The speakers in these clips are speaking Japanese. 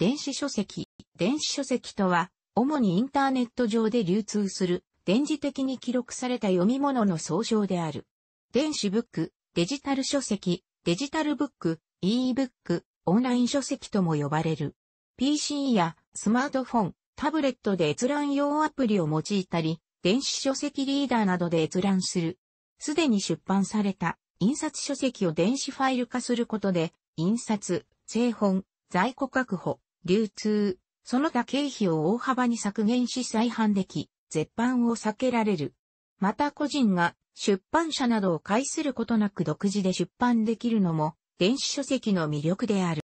電子書籍。電子書籍とは、主にインターネット上で流通する、電磁的に記録された読み物の総称である。電子ブック、デジタル書籍、デジタルブック、e-book、オンライン書籍とも呼ばれる。PC やスマートフォン、タブレットで閲覧用アプリを用いたり、電子書籍リーダーなどで閲覧する。すでに出版された印刷書籍を電子ファイル化することで、印刷、製本、在庫確保、流通、その他経費を大幅に削減し再販でき、絶版を避けられる。また個人が出版社などを介することなく独自で出版できるのも電子書籍の魅力である。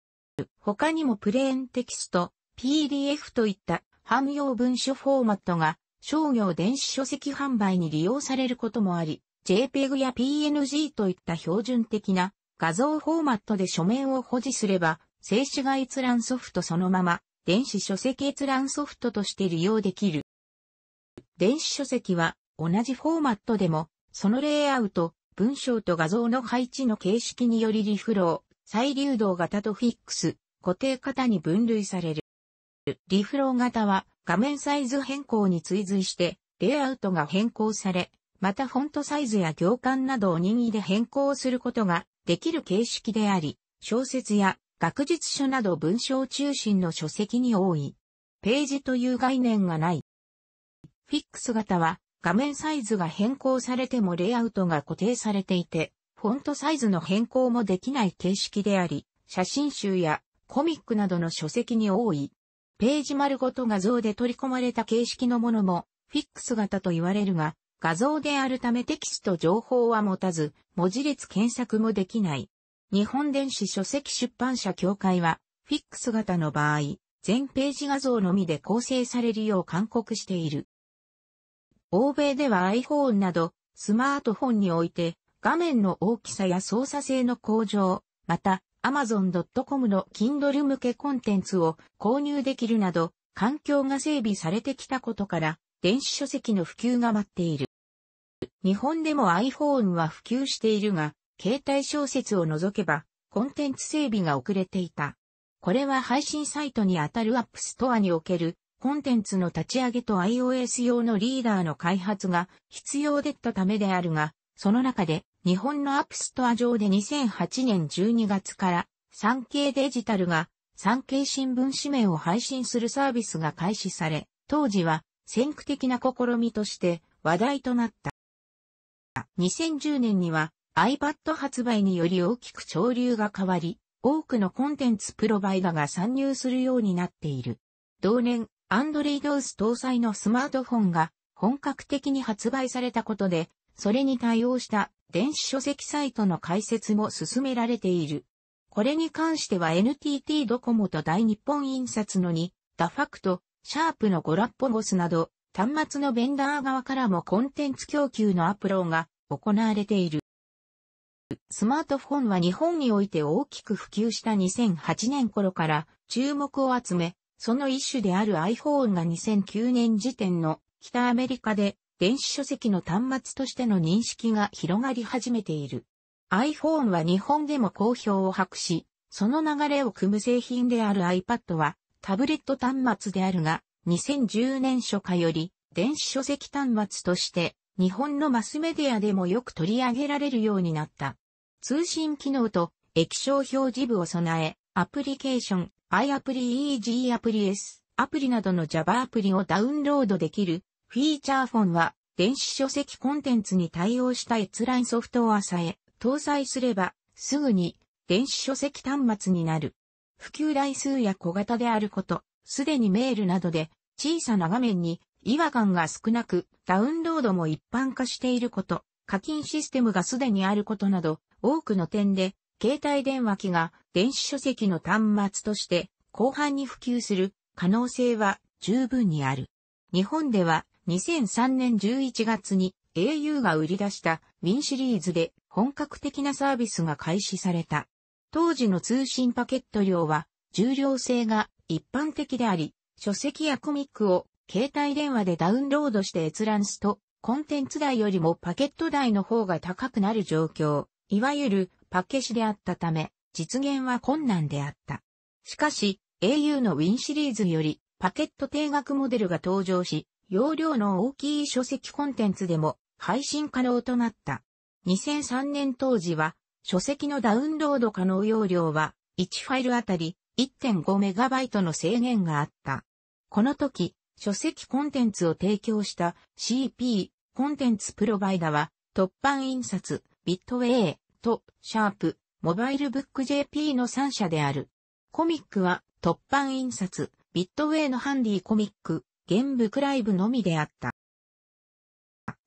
他にもプレーンテキスト、PDF といった汎用文書フォーマットが商業電子書籍販売に利用されることもあり、JPEG や PNG といった標準的な画像フォーマットで書面を保持すれば静止画閲覧ソフトそのまま、電子書籍閲覧ソフトとして利用できる。電子書籍は、同じフォーマットでも、そのレイアウト、文章と画像の配置の形式によりリフロー、再流動型とフィックス、固定型に分類される。リフロー型は画面サイズ変更に追随して、レイアウトが変更され、またフォントサイズや行間などを任意で変更することができる形式であり、小説や学術書など文章中心の書籍に多い。ページという概念がない。フィックス型は画面サイズが変更されてもレイアウトが固定されていて、フォントサイズの変更もできない形式であり、写真集やコミックなどの書籍に多い。ページ丸ごと画像で取り込まれた形式のものも、フィックス型と言われるが、画像であるためテキスト情報は持たず、文字列検索もできない。日本電子書籍出版社協会は、フィックス型の場合、全ページ画像のみで構成されるよう勧告している。欧米では iPhone など、スマートフォンにおいて、画面の大きさや操作性の向上、また、amazon.com の Kindle 向けコンテンツを購入できるなど、環境が整備されてきたことから、電子書籍の普及が待っている。日本でも iPhone は普及しているが、携帯小説を除けば、コンテンツ整備が遅れていた。これは配信サイトにあたるアップストアにおけるコンテンツの立ち上げと iOS 用のリーダーの開発が必要でったためであるが、その中で日本のアップストア上で2008年12月から産経デジタルが産経新聞紙面を配信するサービスが開始され、当時は先駆的な試みとして話題となった。2010年には iPad 発売により大きく潮流が変わり、多くのコンテンツプロバイダが参入するようになっている。同年、AndroidOS 搭載のスマートフォンが本格的に発売されたことで、それに対応した電子書籍サイトの開設も進められている。これに関しては NTT ドコモと大日本印刷の2、ダファクト、シャープのゴラッポゴスなど、端末のベンダー側からもコンテンツ供給のアプローが行われている。スマートフォンは日本において大きく普及した2008年頃から注目を集め、その一種である iPhone が2009年時点の北アメリカで電子書籍の端末としての認識が広がり始めている。iPhone は日本でも好評を博し、その流れを組む製品である iPad はタブレット端末であるが、2010年初夏より電子書籍端末として日本のマスメディアでもよく取り上げられるようになった。通信機能と液晶表示部を備え、アプリケーション、i アプリ EG アプリ S、アプリなどの Java アプリをダウンロードできるフィーチャーフォンは電子書籍コンテンツに対応した閲覧ソフトをさえ搭載すればすぐに電子書籍端末になる。普及台数や小型であること、すでにメールなどで小さな画面に違和感が少なく、ダウンロードも一般化していること、課金システムがすでにあることなど、多くの点で、携帯電話機が電子書籍の端末として広範に普及する可能性は十分にある。日本では2003年11月に au が売り出した Win シリーズで本格的なサービスが開始された。当時の通信パケット量は重量性が一般的であり、書籍やコミックを携帯電話でダウンロードして閲覧すと、コンテンツ代よりもパケット代の方が高くなる状況、いわゆるパケシであったため、実現は困難であった。しかし、au の Win シリーズより、パケット定額モデルが登場し、容量の大きい書籍コンテンツでも配信可能となった。2003年当時は、書籍のダウンロード可能容量は、1ファイルあたり1 5イトの制限があった。この時、書籍コンテンツを提供した CP コンテンツプロバイダは、突版印刷、ビットウェイと、シャープ、モバイルブック JP の3社である。コミックは、突版印刷、ビットウェイのハンディコミック、原部クライブのみであった。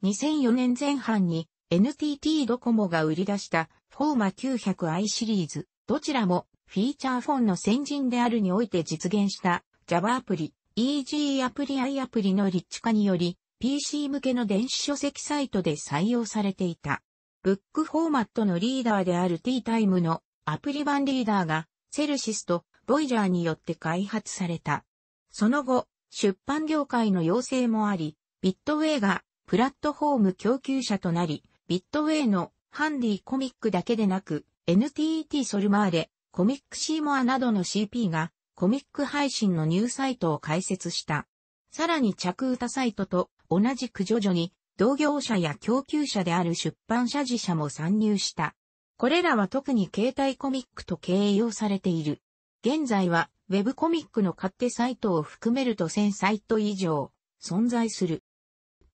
2004年前半に NTT ドコモが売り出したフォーマ 900i シリーズ、どちらもフィーチャーフォンの先人であるにおいて実現した Java アプリ、EG アプリ i アプリの立地化により、PC 向けの電子書籍サイトで採用されていた。ブックフォーマットのリーダーである T タイムのアプリ版リーダーが、セルシスとボイジャーによって開発された。その後、出版業界の要請もあり、ビットウェイがプラットフォーム供給者となり、ビットウェイのハンディコミックだけでなく、NTT ソルマーレ、コミックシーモアなどの CP がコミック配信のニューサイトを開設した。さらに着歌サイトと同じく徐々に同業者や供給者である出版社自社も参入した。これらは特に携帯コミックと形容されている。現在はウェブコミックの勝手サイトを含めると1000サイト以上存在する。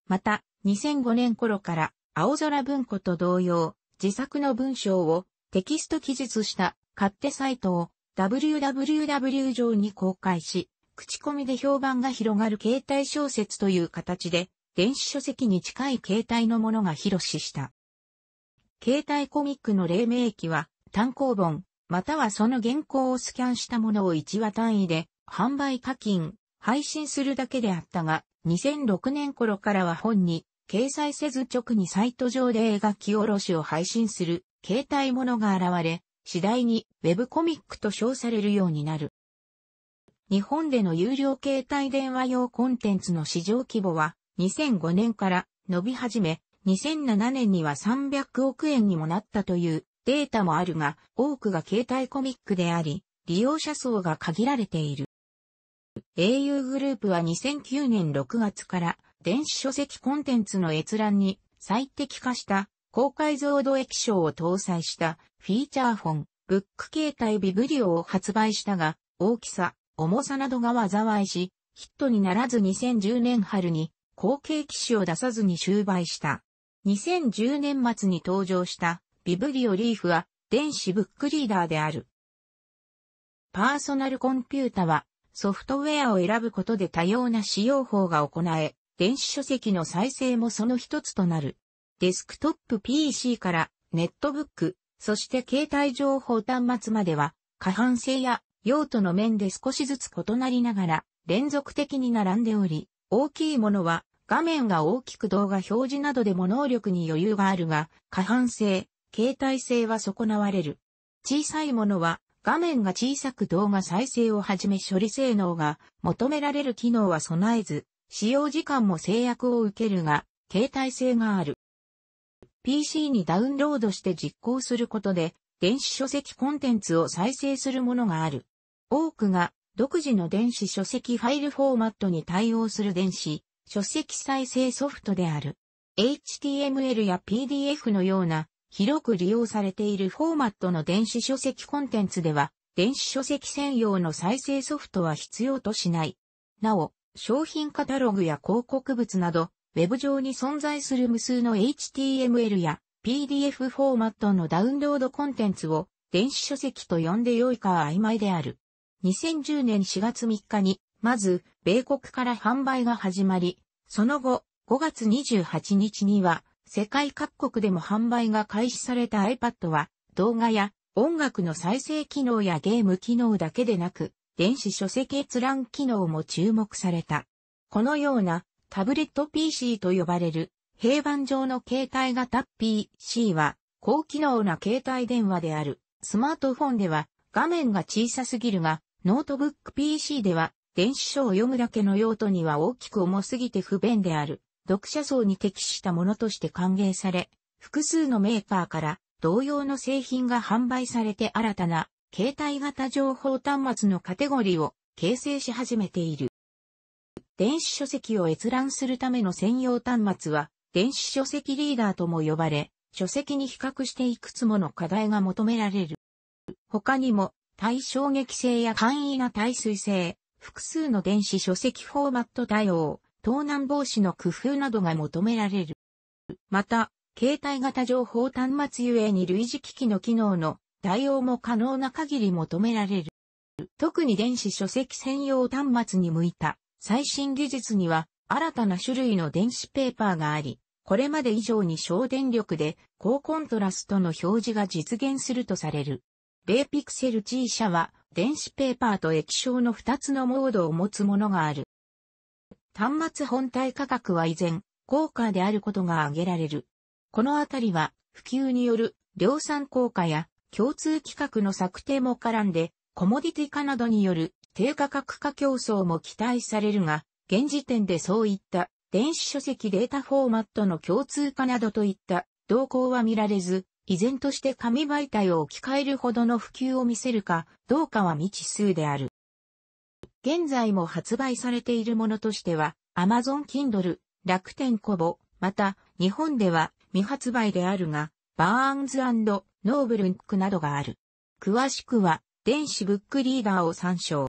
また、2005年頃から青空文庫と同様、自作の文章をテキスト記述した勝手サイトを www 上に公開し、口コミで評判が広がる携帯小説という形で、電子書籍に近い携帯のものが広しした。携帯コミックの黎明期は、単行本、またはその原稿をスキャンしたものを1話単位で、販売課金、配信するだけであったが、2006年頃からは本に、掲載せず直にサイト上で映画き下ろしを配信する、携帯ものが現れ、次第にウェブコミックと称されるようになる。日本での有料携帯電話用コンテンツの市場規模は2005年から伸び始め、2007年には300億円にもなったというデータもあるが、多くが携帯コミックであり、利用者層が限られている。au グループは2009年6月から電子書籍コンテンツの閲覧に最適化した高解像度液晶を搭載したフィーチャーフォン、ブック形態ビブリオを発売したが、大きさ、重さなどが災いし、ヒットにならず2010年春に後継機種を出さずに終売した。2010年末に登場したビブリオリーフは電子ブックリーダーである。パーソナルコンピュータはソフトウェアを選ぶことで多様な使用法が行え、電子書籍の再生もその一つとなる。デスクトップ PC からネットブック、そして携帯情報端末までは、可搬性や用途の面で少しずつ異なりながら、連続的に並んでおり、大きいものは画面が大きく動画表示などでも能力に余裕があるが、可搬性、携帯性は損なわれる。小さいものは画面が小さく動画再生をはじめ処理性能が求められる機能は備えず、使用時間も制約を受けるが、携帯性がある。PC にダウンロードして実行することで、電子書籍コンテンツを再生するものがある。多くが独自の電子書籍ファイルフォーマットに対応する電子書籍再生ソフトである。HTML や PDF のような広く利用されているフォーマットの電子書籍コンテンツでは、電子書籍専用の再生ソフトは必要としない。なお、商品カタログや広告物など、ウェブ上に存在する無数の HTML や PDF フォーマットのダウンロードコンテンツを電子書籍と呼んで良いかは曖昧である。2010年4月3日に、まず、米国から販売が始まり、その後、5月28日には、世界各国でも販売が開始された iPad は、動画や音楽の再生機能やゲーム機能だけでなく、電子書籍閲覧機能も注目された。このようなタブレット PC と呼ばれる、平板上の携帯型 PC は、高機能な携帯電話である。スマートフォンでは、画面が小さすぎるが、ノートブック PC では、電子書を読むだけの用途には大きく重すぎて不便である。読者層に適したものとして歓迎され、複数のメーカーから同様の製品が販売されて新たな携帯型情報端末のカテゴリーを形成し始めている。電子書籍を閲覧するための専用端末は、電子書籍リーダーとも呼ばれ、書籍に比較していくつもの課題が求められる。他にも、対衝撃性や簡易な耐水性、複数の電子書籍フォーマット対応、盗難防止の工夫などが求められる。また、携帯型情報端末ゆえに類似機器の機能の対応も可能な限り求められる。特に電子書籍専用端末に向いた最新技術には新たな種類の電子ペーパーがあり、これまで以上に省電力で高コントラストの表示が実現するとされる。イピクセル G 社は電子ペーパーと液晶の2つのモードを持つものがある。端末本体価格は依然、高価であることが挙げられる。このあたりは普及による量産効果や共通規格の策定も絡んでコモディティ化などによる低価格化競争も期待されるが、現時点でそういった電子書籍データフォーマットの共通化などといった動向は見られず、依然として紙媒体を置き換えるほどの普及を見せるかどうかは未知数である。現在も発売されているものとしては、Amazon Kindle、楽天コボ、また、日本では未発売であるが、バーンズノーブルンクなどがある。詳しくは、電子ブックリーダーを参照。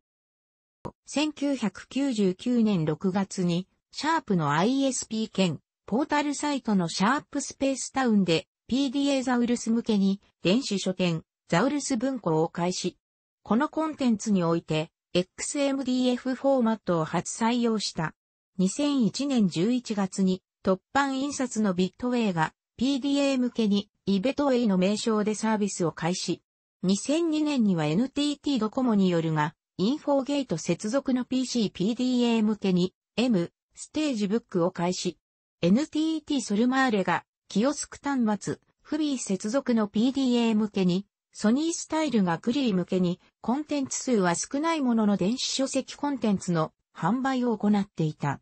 1999年6月に、シャープの ISP 兼、ポータルサイトのシャープスペースタウンで、PDA ザウルス向けに、電子書店、ザウルス文庫を開始。このコンテンツにおいて、XMDF フォーマットを初採用した。2001年11月に、突版印刷のビットウェイが、PDA 向けに、イベトウェイの名称でサービスを開始。2002年には NTT ドコモによるが、インフォーゲート接続の PC-PDA 向けに M ステージブックを開始。NTT ソルマーレがキオスク端末、フビー接続の PDA 向けに、ソニースタイルがクリー向けに、コンテンツ数は少ないものの電子書籍コンテンツの販売を行っていた。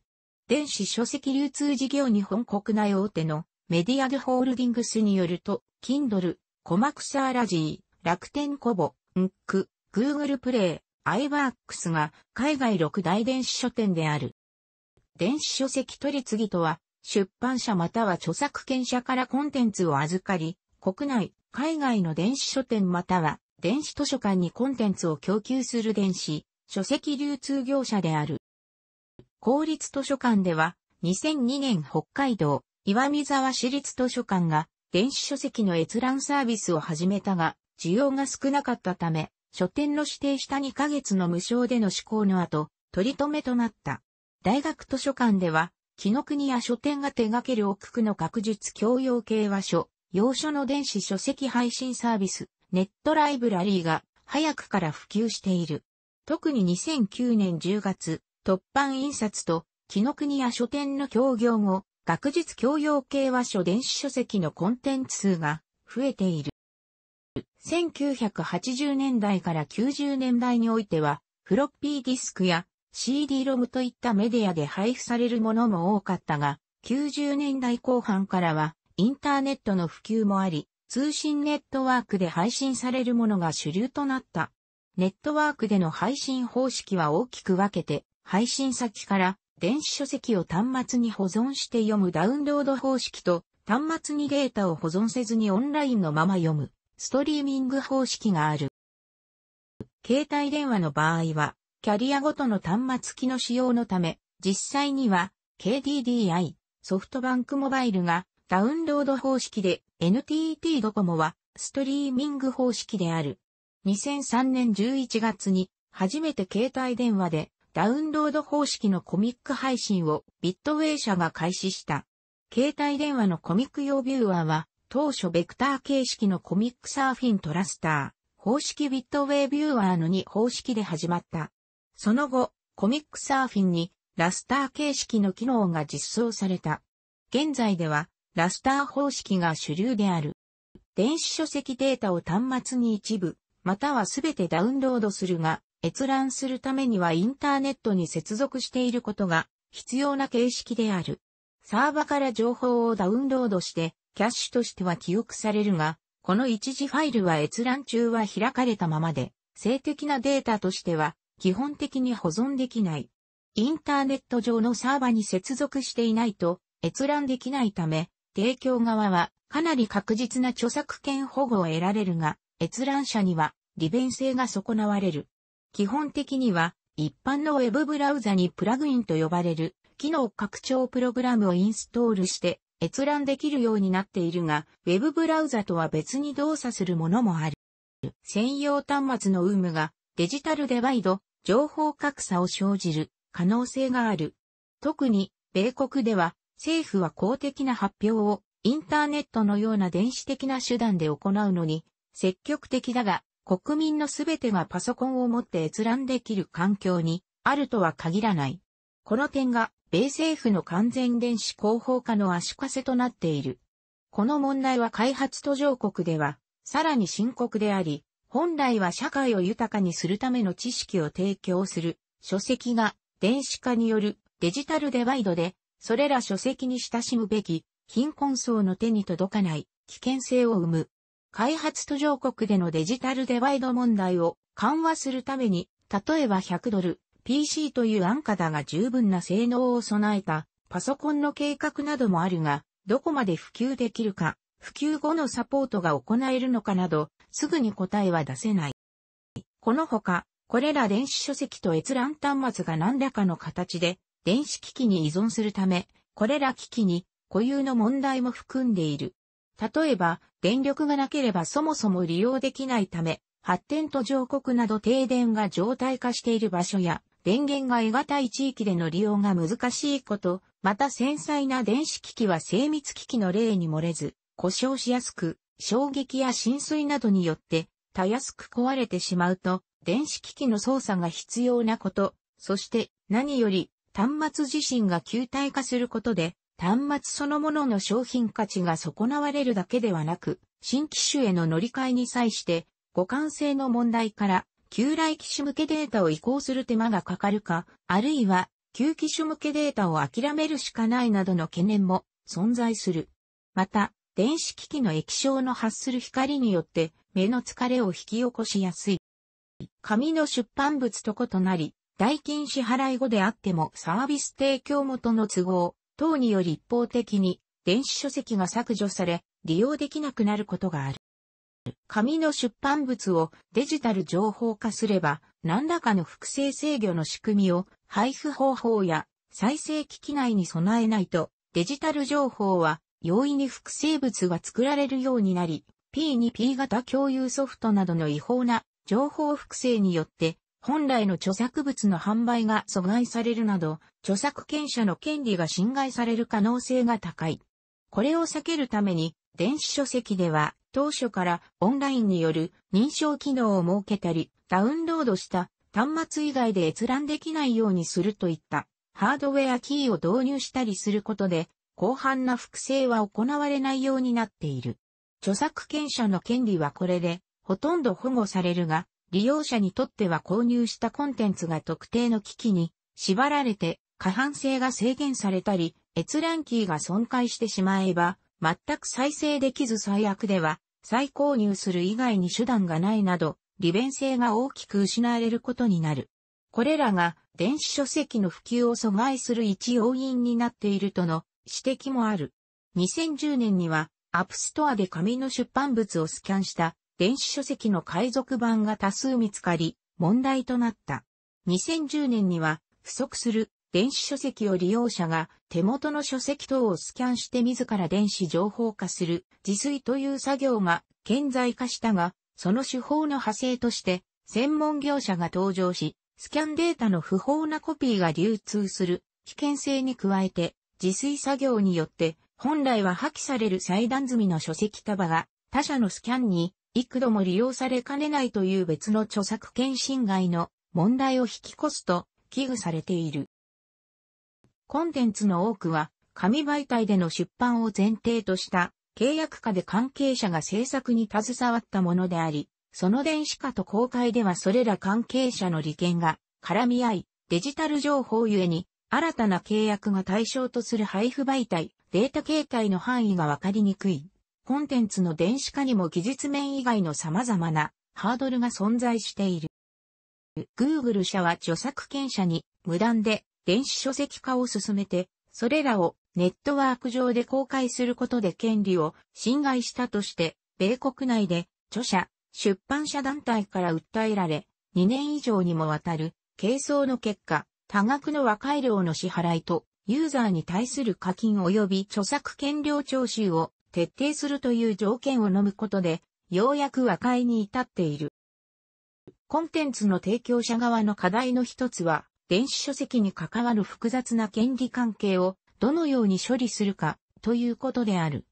電子書籍流通事業日本国内大手のメディアルホールディングスによると、Kindle、コマクサーラジー、楽天コボ、ンック、Google プレイ、アイバークスが海外6大電子書店である。電子書籍取次とは、出版社または著作権者からコンテンツを預かり、国内、海外の電子書店または電子図書館にコンテンツを供給する電子、書籍流通業者である。公立図書館では、2002年北海道、岩見沢市立図書館が電子書籍の閲覧サービスを始めたが、需要が少なかったため、書店の指定した2ヶ月の無償での施行の後、取り留めとなった。大学図書館では、木の国や書店が手掛ける奥区の学術教養系和書、洋書の電子書籍配信サービス、ネットライブラリーが早くから普及している。特に2009年10月、突版印刷と、木の国や書店の協業後、学術教養系和書電子書籍のコンテンツ数が増えている。1980年代から90年代においては、フロッピーディスクや CD ロムといったメディアで配布されるものも多かったが、90年代後半からはインターネットの普及もあり、通信ネットワークで配信されるものが主流となった。ネットワークでの配信方式は大きく分けて、配信先から電子書籍を端末に保存して読むダウンロード方式と、端末にデータを保存せずにオンラインのまま読むストリーミング方式がある。携帯電話の場合は、キャリアごとの端末機の使用のため、実際には KDDI、ソフトバンクモバイルがダウンロード方式で NTT ドコモはストリーミング方式である。2003年11月に初めて携帯電話でダウンロード方式のコミック配信をビットウェイ社が開始した。携帯電話のコミック用ビューアーは当初ベクター形式のコミックサーフィントラスター、方式ビットウェイビューアーの2方式で始まった。その後、コミックサーフィンにラスター形式の機能が実装された。現在では、ラスター方式が主流である。電子書籍データを端末に一部、またはすべてダウンロードするが、閲覧するためにはインターネットに接続していることが必要な形式である。サーバから情報をダウンロードしてキャッシュとしては記憶されるが、この一時ファイルは閲覧中は開かれたままで、性的なデータとしては基本的に保存できない。インターネット上のサーバに接続していないと閲覧できないため、提供側はかなり確実な著作権保護を得られるが、閲覧者には利便性が損なわれる。基本的には一般のウェブブラウザにプラグインと呼ばれる機能拡張プログラムをインストールして閲覧できるようになっているが、Web ブラウザとは別に動作するものもある。専用端末の有無がデジタルデバイド、情報格差を生じる可能性がある。特に、米国では政府は公的な発表をインターネットのような電子的な手段で行うのに積極的だが、国民のすべてがパソコンを持って閲覧できる環境にあるとは限らない。この点が米政府の完全電子広報化の足かせとなっている。この問題は開発途上国では、さらに深刻であり、本来は社会を豊かにするための知識を提供する書籍が電子化によるデジタルデバイドで、それら書籍に親しむべき貧困層の手に届かない危険性を生む。開発途上国でのデジタルデバイド問題を緩和するために、例えば100ドル、PC という安価だが十分な性能を備えたパソコンの計画などもあるが、どこまで普及できるか、普及後のサポートが行えるのかなど、すぐに答えは出せない。このほか、これら電子書籍と閲覧端末が何らかの形で電子機器に依存するため、これら機器に固有の問題も含んでいる。例えば、電力がなければそもそも利用できないため、発展途上国など停電が常態化している場所や、電源が得難い地域での利用が難しいこと、また繊細な電子機器は精密機器の例に漏れず、故障しやすく、衝撃や浸水などによって、たやすく壊れてしまうと、電子機器の操作が必要なこと、そして何より端末自身が球体化することで、端末そのものの商品価値が損なわれるだけではなく、新機種への乗り換えに際して、互換性の問題から旧来機種向けデータを移行する手間がかかるか、あるいは旧機種向けデータを諦めるしかないなどの懸念も存在する。また、電子機器の液晶の発する光によって目の疲れを引き起こしやすい。紙の出版物と異なり、代金支払い後であってもサービス提供元の都合等により一方的に電子書籍が削除され利用できなくなることがある。紙の出版物をデジタル情報化すれば、何らかの複製制御の仕組みを配布方法や再生機器内に備えないと、デジタル情報は容易に複製物が作られるようになり、P2P 型共有ソフトなどの違法な情報複製によって、本来の著作物の販売が阻害されるなど、著作権者の権利が侵害される可能性が高い。これを避けるために、電子書籍では、当初からオンラインによる認証機能を設けたり、ダウンロードした端末以外で閲覧できないようにするといったハードウェアキーを導入したりすることで、広範な複製は行われないようになっている。著作権者の権利はこれで、ほとんど保護されるが、利用者にとっては購入したコンテンツが特定の機器に縛られて、可搬性が制限されたり、閲覧キーが損壊してしまえば、全く再生できず最悪では、再購入する以外に手段がないなど、利便性が大きく失われることになる。これらが電子書籍の普及を阻害する一要因になっているとの指摘もある。2010年にはアップストアで紙の出版物をスキャンした電子書籍の海賊版が多数見つかり問題となった。2010年には不足する電子書籍を利用者が手元の書籍等をスキャンして自ら電子情報化する自炊という作業が顕在化したが、その手法の派生として専門業者が登場し、スキャンデータの不法なコピーが流通する危険性に加えて自炊作業によって本来は破棄される裁断済みの書籍束が他社のスキャンに幾度も利用されかねないという別の著作権侵害の問題を引き越すと危惧されている。コンテンツの多くは、紙媒体での出版を前提とした契約下で関係者が制作に携わったものであり、その電子化と公開ではそれら関係者の利権が絡み合い、デジタル情報ゆえに新たな契約が対象とする配布媒体、データ形態の範囲がわかりにくい。コンテンツの電子化にも技術面以外の様々なハードルが存在している。Google 社は著作権者に無断で電子書籍化を進めて、それらをネットワーク上で公開することで権利を侵害したとして、米国内で著者、出版社団体から訴えられ、2年以上にもわたる、係争の結果、多額の和解料の支払いと、ユーザーに対する課金及び著作権料徴収を徹底するという条件を飲むことで、ようやく和解に至っている。コンテンツの提供者側の課題の一つは、電子書籍に関わる複雑な権利関係をどのように処理するかということである。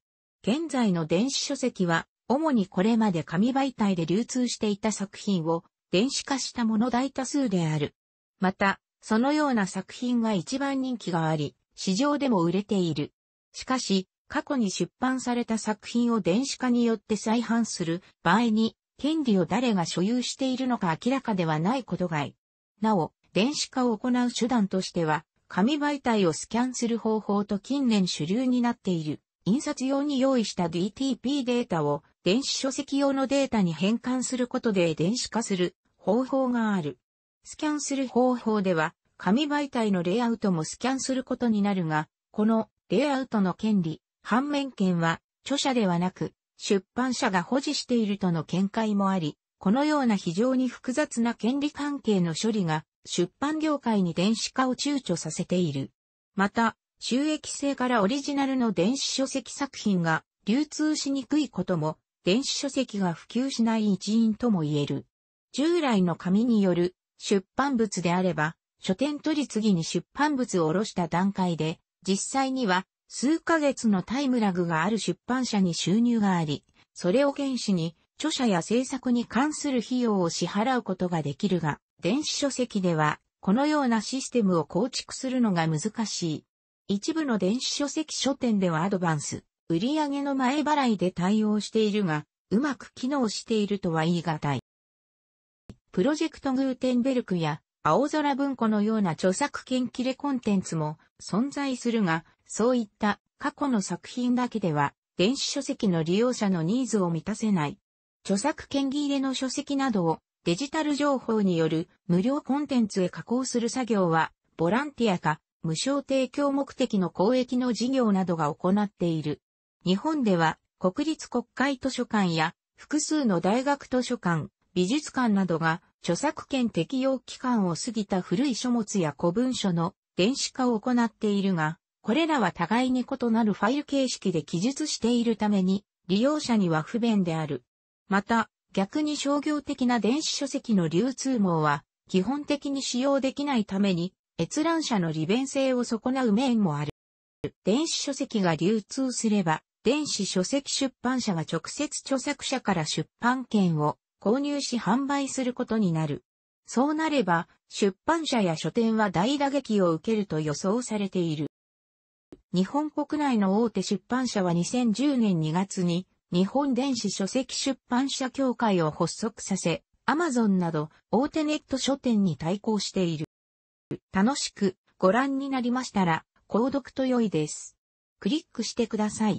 現在の電子書籍は、主にこれまで紙媒体で流通していた作品を電子化したもの大多数である。また、そのような作品が一番人気があり、市場でも売れている。しかし、過去に出版された作品を電子化によって再販する場合に、権利を誰が所有しているのか明らかではないことがい。なお、電子化を行う手段としては、紙媒体をスキャンする方法と近年主流になっている、印刷用に用意した DTP データを電子書籍用のデータに変換することで電子化する方法がある。スキャンする方法では、紙媒体のレイアウトもスキャンすることになるが、このレイアウトの権利、反面権は著者ではなく出版社が保持しているとの見解もあり、このような非常に複雑な権利関係の処理が出版業界に電子化を躊躇させている。また、収益性からオリジナルの電子書籍作品が流通しにくいことも、電子書籍が普及しない一因とも言える。従来の紙による出版物であれば、書店取り次ぎに出版物を下ろした段階で、実際には数ヶ月のタイムラグがある出版社に収入があり、それを原資に著者や制作に関する費用を支払うことができるが、電子書籍では、このようなシステムを構築するのが難しい。一部の電子書籍書店ではアドバンス、売上の前払いで対応しているが、うまく機能しているとは言い難い。プロジェクトグーテンベルクや青空文庫のような著作権切れコンテンツも存在するが、そういった過去の作品だけでは電子書籍の利用者のニーズを満たせない。著作権切れの書籍などをデジタル情報による無料コンテンツへ加工する作業は、ボランティアか無償提供目的の公益の事業などが行っている。日本では、国立国会図書館や複数の大学図書館、美術館などが著作権適用期間を過ぎた古い書物や古文書の電子化を行っているが、これらは互いに異なるファイル形式で記述しているために、利用者には不便である。また、逆に商業的な電子書籍の流通網は、基本的に使用できないために、閲覧者の利便性を損なう面もある。電子書籍が流通すれば、電子書籍出版社は直接著作者から出版権を購入し販売することになる。そうなれば、出版社や書店は大打撃を受けると予想されている。日本国内の大手出版社は2010年2月に日本電子書籍出版社協会を発足させ、アマゾンなど大手ネット書店に対抗している。楽しくご覧になりましたら、購読と良いです。クリックしてください。